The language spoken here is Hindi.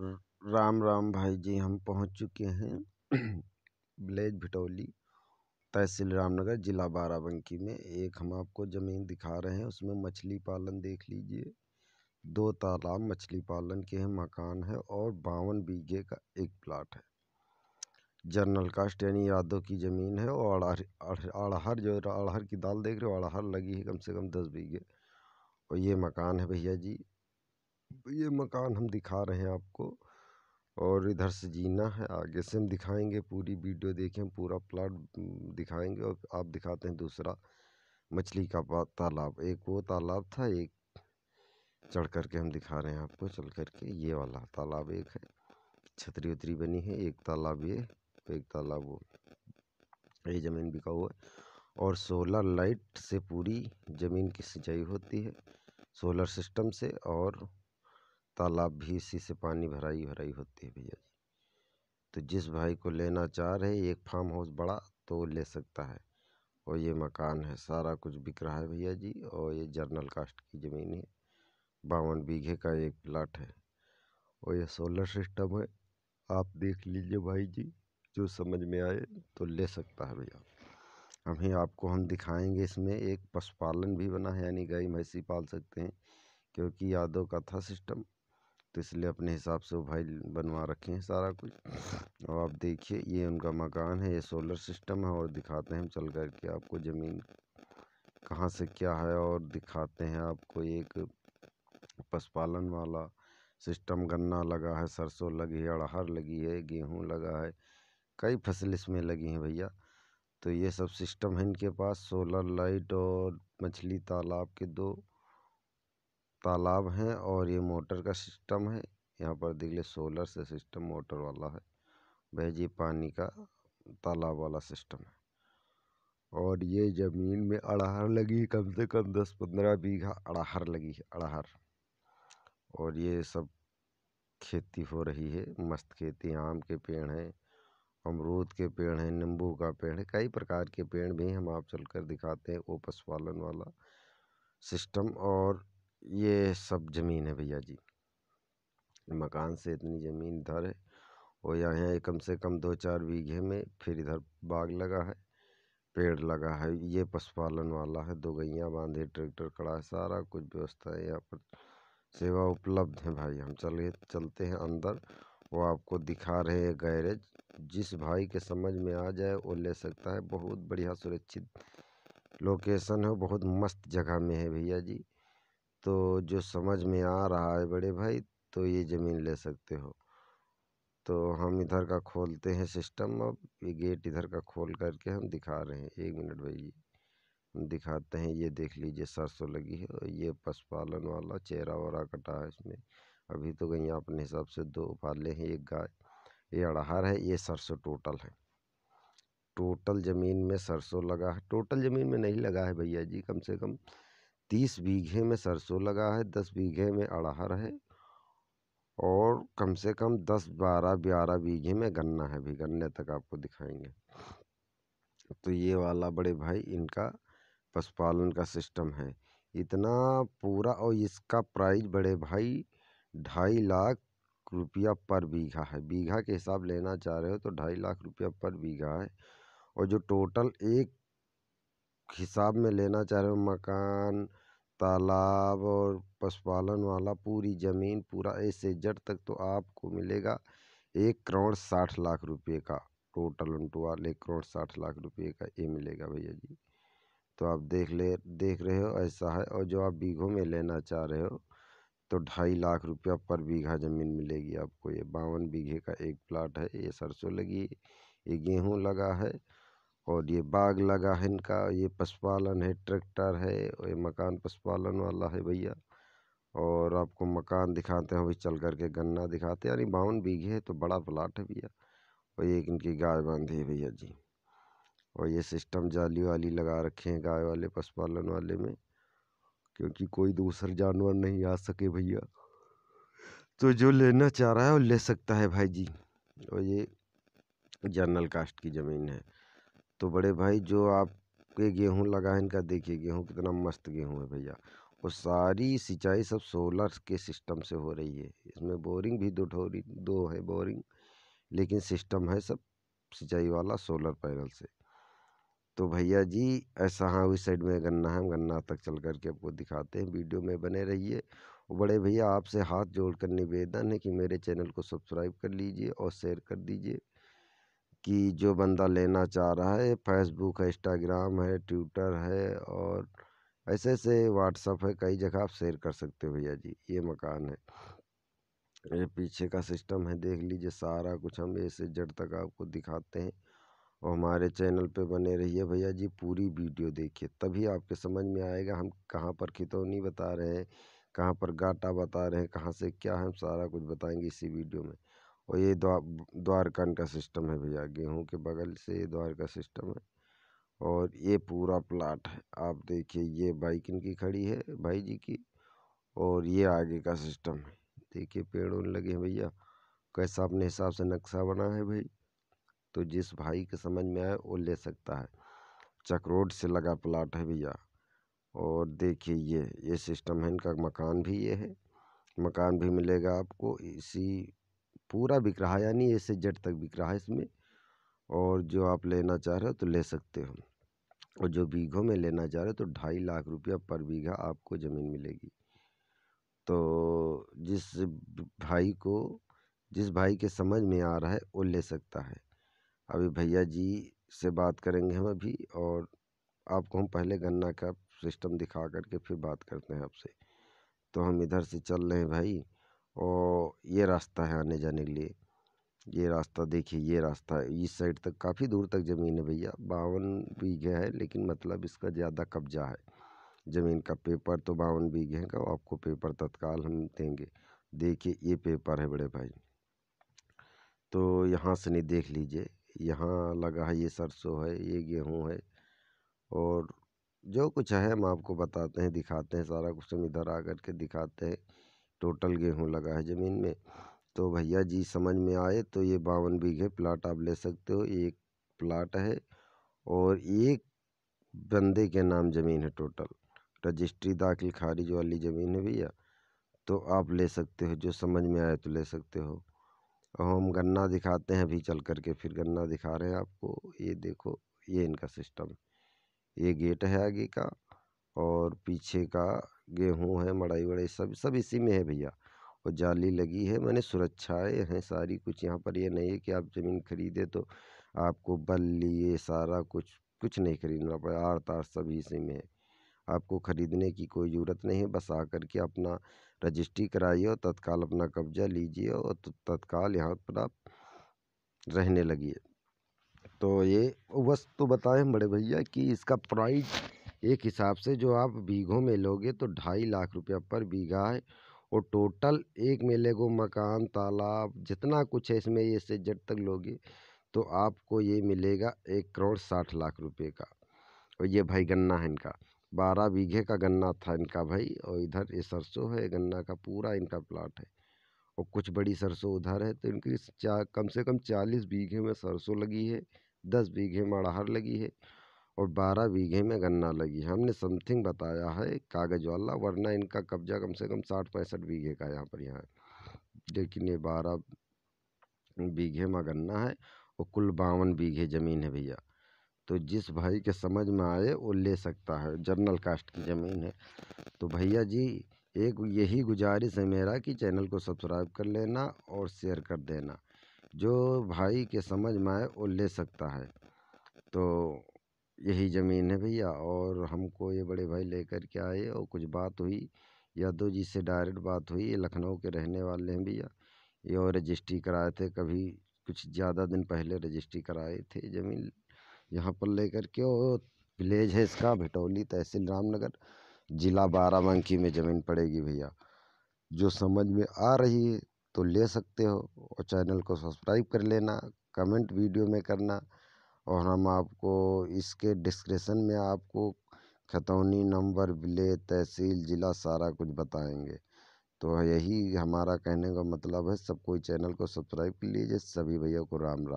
राम राम भाई जी हम पहुंच चुके हैं विलेज भिटौली तहसील रामनगर ज़िला बाराबंकी में एक हम आपको ज़मीन दिखा रहे हैं उसमें मछली पालन देख लीजिए दो तालाब मछली पालन के हैं मकान है और बावन बीघे का एक प्लाट है जनरल कास्ट यानी यादव की ज़मीन है और अड़हर जो अड़हर की दाल देख रहे हो अड़हर लगी है कम से कम दस बीघे और ये मकान है भैया जी तो ये मकान हम दिखा रहे हैं आपको और इधर से जीना है आगे से हम दिखाएंगे पूरी वीडियो देखें पूरा प्लाट दिखाएंगे और आप दिखाते हैं दूसरा मछली का तालाब एक वो तालाब था एक चढ़ कर के हम दिखा रहे हैं आपको चल कर के ये वाला तालाब एक है छतरी उतरी बनी है एक तालाब ये एक तालाब वो ये ज़मीन बिका हुआ है और सोलर लाइट से पूरी ज़मीन की सिंचाई होती है सोलर सिस्टम से और तालाब भी इसी से पानी भराई भराई होती है भैया जी तो जिस भाई को लेना चाह रहे एक फार्म हाउस बड़ा तो वो ले सकता है और ये मकान है सारा कुछ बिक रहा है भैया जी और ये जर्नल कास्ट की ज़मीन है बावन बीघे का एक प्लाट है और ये सोलर सिस्टम है आप देख लीजिए भाई जी जो समझ में आए तो ले सकता है भैया अभी आपको हम दिखाएंगे इसमें एक पशुपालन भी बना है यानी गाय भैंसी पाल सकते हैं क्योंकि यादव का था सिस्टम तो इसलिए अपने हिसाब से वो भाई बनवा रखे हैं सारा कुछ और आप देखिए ये उनका मकान है ये सोलर सिस्टम है और दिखाते हैं हम चल कर के आपको ज़मीन कहाँ से क्या है और दिखाते हैं आपको एक पशुपालन वाला सिस्टम गन्ना लगा है सरसों लगी है अड़हर लगी है गेहूँ लगा है कई फसल इसमें लगी हैं भैया तो ये सब सिस्टम है इनके पास सोलर लाइट और मछली तालाब के दो तालाब है और ये मोटर का सिस्टम है यहाँ पर देख ले सोलर से सिस्टम मोटर वाला है भाई जी पानी का तालाब वाला सिस्टम है और ये ज़मीन में अड़हर लगी कम से कम दस पंद्रह बीघा अड़हर लगी है अड़हर और ये सब खेती हो रही है मस्त खेती आम के पेड़ हैं अमरूद के पेड़ हैं नींबू का पेड़ है कई प्रकार के पेड़ भी हम आप चल कर दिखाते हैं वो पशुपालन वाला सिस्टम और ये सब ज़मीन है भैया जी मकान से इतनी ज़मीन इधर है और यहाँ कम से कम दो चार बीघे में फिर इधर बाग लगा है पेड़ लगा है ये पशुपालन वाला है दो गैया बांधे ट्रैक्टर खड़ा है सारा कुछ व्यवस्था है यहाँ पर सेवा उपलब्ध है भाई हम चले चलते हैं अंदर वो आपको दिखा रहे हैं गैरेज जिस भाई के समझ में आ जाए वो ले सकता है बहुत बढ़िया सुरक्षित लोकेशन है बहुत मस्त जगह में है भैया जी तो जो समझ में आ रहा है बड़े भाई तो ये ज़मीन ले सकते हो तो हम इधर का खोलते हैं सिस्टम अब ये गेट इधर का खोल करके हम दिखा रहे हैं एक मिनट जी हम दिखाते हैं ये देख लीजिए सरसों लगी है और ये पशुपालन वाला चेहरा वरा कटा है इसमें अभी तो कहीं अपने हिसाब से दो पाले हैं एक गाय ये अड़हर है ये सरसों टोटल है टोटल ज़मीन में सरसों लगा है टोटल ज़मीन में नहीं लगा है भैया जी कम से कम तीस बीघे में सरसों लगा है दस बीघे में अरहर है और कम से कम दस बारह ग्यारह बीघे में गन्ना है अभी गन्ने तक आपको दिखाएंगे तो ये वाला बड़े भाई इनका पशुपालन का सिस्टम है इतना पूरा और इसका प्राइस बड़े भाई ढाई लाख रुपया पर बीघा है बीघा के हिसाब लेना चाह रहे हो तो ढाई लाख रुपया पर बीघा है और जो टोटल एक हिसाब में लेना चाह रहे हो मकान तालाब और पशुपालन वाला पूरी जमीन पूरा ए से जेड तक तो आपको मिलेगा एक करोड़ साठ लाख रुपए का टोटल टोटल एक करोड़ साठ लाख रुपए का ये मिलेगा भैया जी तो आप देख ले देख रहे हो ऐसा है और जो आप बीघों में लेना चाह रहे हो तो ढाई लाख रुपया पर बीघा ज़मीन मिलेगी आपको ये बावन बीघे का एक प्लाट है ये सरसों लगी ये गेहूँ लगा है और ये बाग लगा है इनका ये पशुपालन है ट्रैक्टर है ये मकान पशुपालन वाला है भैया और आपको मकान दिखाते हैं अभी चल करके गन्ना दिखाते हैं यानी बावन बीघे है तो बड़ा प्लाट है भैया और ये इनकी गाय बांधी है भैया जी और ये सिस्टम जाली वाली लगा रखे हैं गाय वाले पशुपालन वाले में क्योंकि कोई दूसरा जानवर नहीं आ सके भैया तो जो लेना चाह रहा है वो ले सकता है भाई जी और ये जनरल कास्ट की ज़मीन है तो बड़े भाई जो आपके गेहूँ है इनका देखिए गेहूँ कितना मस्त गेहूँ है भैया और सारी सिंचाई सब सोलर के सिस्टम से हो रही है इसमें बोरिंग भी दो ठोरी दो है बोरिंग लेकिन सिस्टम है सब सिंचाई वाला सोलर पैनल से तो भैया जी ऐसा हाँ उस साइड में गन्ना है गन्ना तक चल करके आपको दिखाते हैं वीडियो में बने रहिए बड़े भैया आपसे हाथ जोड़कर निवेदन है कि मेरे चैनल को सब्सक्राइब कर लीजिए और शेयर कर दीजिए कि जो बंदा लेना चाह रहा है फेसबुक है इंस्टाग्राम है ट्विटर है और ऐसे ऐसे व्हाट्सअप है कई जगह आप शेयर कर सकते हो भैया जी ये मकान है ये पीछे का सिस्टम है देख लीजिए सारा कुछ हम ऐसे जड़ तक आपको दिखाते हैं और हमारे चैनल पे बने रहिए भैया जी पूरी वीडियो देखिए तभी आपके समझ में आएगा हम कहाँ पर खितौनी बता रहे हैं कहाँ पर गाटा बता रहे हैं कहाँ से क्या है हम सारा कुछ बताएंगे इसी वीडियो में और ये द्वा द्वारकन का सिस्टम है भैया गेहूं के बगल से ये द्वारका सिस्टम है और ये पूरा प्लाट है आप देखिए ये बाइक इनकी खड़ी है भाई जी की और ये आगे का सिस्टम है देखिए पेड़ उन लगे हैं भैया कैसा अपने हिसाब से नक्शा बना है भाई तो जिस भाई के समझ में आए वो ले सकता है चक्रोड से लगा प्लाट है भैया और देखिए ये ये सिस्टम है इनका मकान भी ये है मकान भी मिलेगा आपको इसी पूरा बिक रहा है यानी ए से जेड तक बिक रहा है इसमें और जो आप लेना चाह रहे हो तो ले सकते हो और जो बीघों में लेना चाह रहे हो तो ढाई लाख रुपया पर बीघा आपको ज़मीन मिलेगी तो जिस भाई को जिस भाई के समझ में आ रहा है वो ले सकता है अभी भैया जी से बात करेंगे हम अभी और आपको हम पहले गन्ना का सिस्टम दिखा करके फिर बात करते हैं आपसे तो हम इधर से चल रहे हैं भाई और ये रास्ता है आने जाने के लिए ये रास्ता देखिए ये रास्ता इस साइड तक काफ़ी दूर तक ज़मीन है भैया बावन बीघे है लेकिन मतलब इसका ज़्यादा कब्जा है ज़मीन का पेपर तो बावन बीघे का आपको पेपर तत्काल हम देंगे देखिए ये पेपर है बड़े भाई तो यहाँ से नहीं देख लीजिए यहाँ लगा है ये सरसों है ये गेहूँ है और जो कुछ है हम आपको बताते हैं दिखाते हैं सारा कुछ हम इधर आ कर के दिखाते हैं टोटल गेहूँ लगा है ज़मीन में तो भैया जी समझ में आए तो ये बावन बीघे प्लाट आप ले सकते हो एक प्लाट है और एक बंदे के नाम ज़मीन है टोटल रजिस्ट्री दाखिल खारिज वाली ज़मीन है भैया तो आप ले सकते हो जो समझ में आए तो ले सकते हो और हम गन्ना दिखाते हैं अभी चल कर के फिर गन्ना दिखा रहे हैं आपको ये देखो ये इनका सिस्टम ये गेट है आगे का और पीछे का गेहूँ है मड़ाई वड़ाई सब सब इसी में है भैया और जाली लगी है मैंने सुरक्षाएँ हैं सारी कुछ यहाँ पर यह नहीं है कि आप ज़मीन खरीदे तो आपको बल्ली ये सारा कुछ कुछ नहीं खरीदना पड़े आर तार सब इसी में है आपको ख़रीदने की कोई ज़रूरत नहीं है बस आकर के अपना रजिस्ट्री कराइए और तत्काल अपना कब्ज़ा लीजिए और तत्काल यहाँ पर आप रहने लगिए तो ये बस तो बताएं बड़े भैया कि इसका प्राइस एक हिसाब से जो आप बीघों में लोगे तो ढाई लाख रुपया पर बीघा है और टोटल एक मेले को मकान तालाब जितना कुछ है इसमें ये से जट तक लोगे तो आपको ये मिलेगा एक करोड़ साठ लाख रुपए का और ये भाई गन्ना है इनका बारह बीघे का गन्ना था इनका भाई और इधर ये सरसों है गन्ना का पूरा इनका प्लाट है और कुछ बड़ी सरसों उधर है तो इनकी कम से कम चालीस बीघे में सरसों लगी है दस बीघे में अड़हर लगी है और बारह बीघे में गन्ना लगी है हमने समथिंग बताया है कागज़ वाला वरना इनका कब्जा कम से कम साठ पैंसठ बीघे का यहाँ पर यहाँ लेकिन ये बारह बीघे में गन्ना है और कुल बावन बीघे ज़मीन है भैया तो जिस भाई के समझ में आए वो ले सकता है जनरल कास्ट की ज़मीन है तो भैया जी एक यही गुजारिश है मेरा कि चैनल को सब्सक्राइब कर लेना और शेयर कर देना जो भाई के समझ में आए वो ले सकता है तो यही ज़मीन है भैया और हमको ये बड़े भाई लेकर के आए और कुछ बात हुई यादव जी से डायरेक्ट बात हुई ये लखनऊ के रहने वाले हैं भैया ये और रजिस्ट्री कराए थे कभी कुछ ज़्यादा दिन पहले रजिस्ट्री कराए थे ज़मीन यहाँ पर लेकर के और विलेज है इसका भिटौली तहसील रामनगर ज़िला बाराबंकी में ज़मीन पड़ेगी भैया जो समझ में आ रही है तो ले सकते हो और चैनल को सब्सक्राइब कर लेना कमेंट वीडियो में करना और हम आपको इसके डिस्क्रिप्शन में आपको खतौनी नंबर बिले तहसील ज़िला सारा कुछ बताएँगे तो यही हमारा कहने का मतलब है सब कोई चैनल को सब्सक्राइब कर लीजिए सभी भैया को राम राम